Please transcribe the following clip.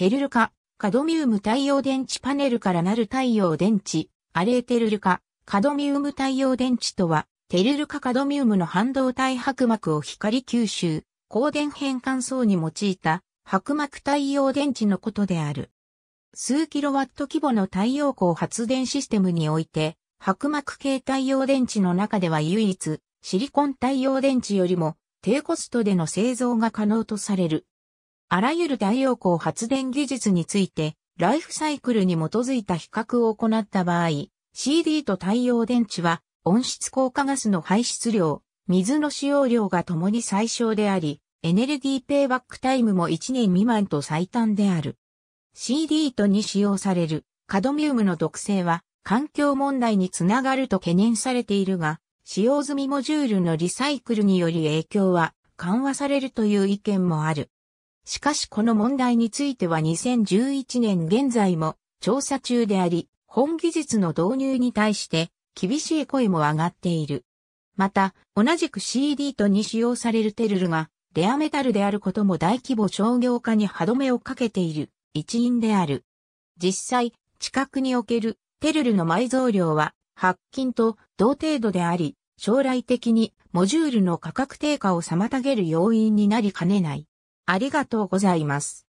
テルル化、カドミウム太陽電池パネルからなる太陽電池、アレーテルル化、カドミウム太陽電池とは、テルル化カドミウムの半導体薄膜を光吸収、光電変換層に用いた薄膜太陽電池のことである。数キロワット規模の太陽光発電システムにおいて、薄膜系太陽電池の中では唯一、シリコン太陽電池よりも低コストでの製造が可能とされる。あらゆる太陽光発電技術について、ライフサイクルに基づいた比較を行った場合、CD と太陽電池は温室効果ガスの排出量、水の使用量がともに最小であり、エネルギーペイバックタイムも1年未満と最短である。CD とに使用されるカドミウムの毒性は環境問題につながると懸念されているが、使用済みモジュールのリサイクルにより影響は緩和されるという意見もある。しかしこの問題については2011年現在も調査中であり、本技術の導入に対して厳しい声も上がっている。また、同じく CD とに使用されるテルルがレアメタルであることも大規模商業化に歯止めをかけている一因である。実際、近くにおけるテルルの埋蔵量は白金と同程度であり、将来的にモジュールの価格低下を妨げる要因になりかねない。ありがとうございます。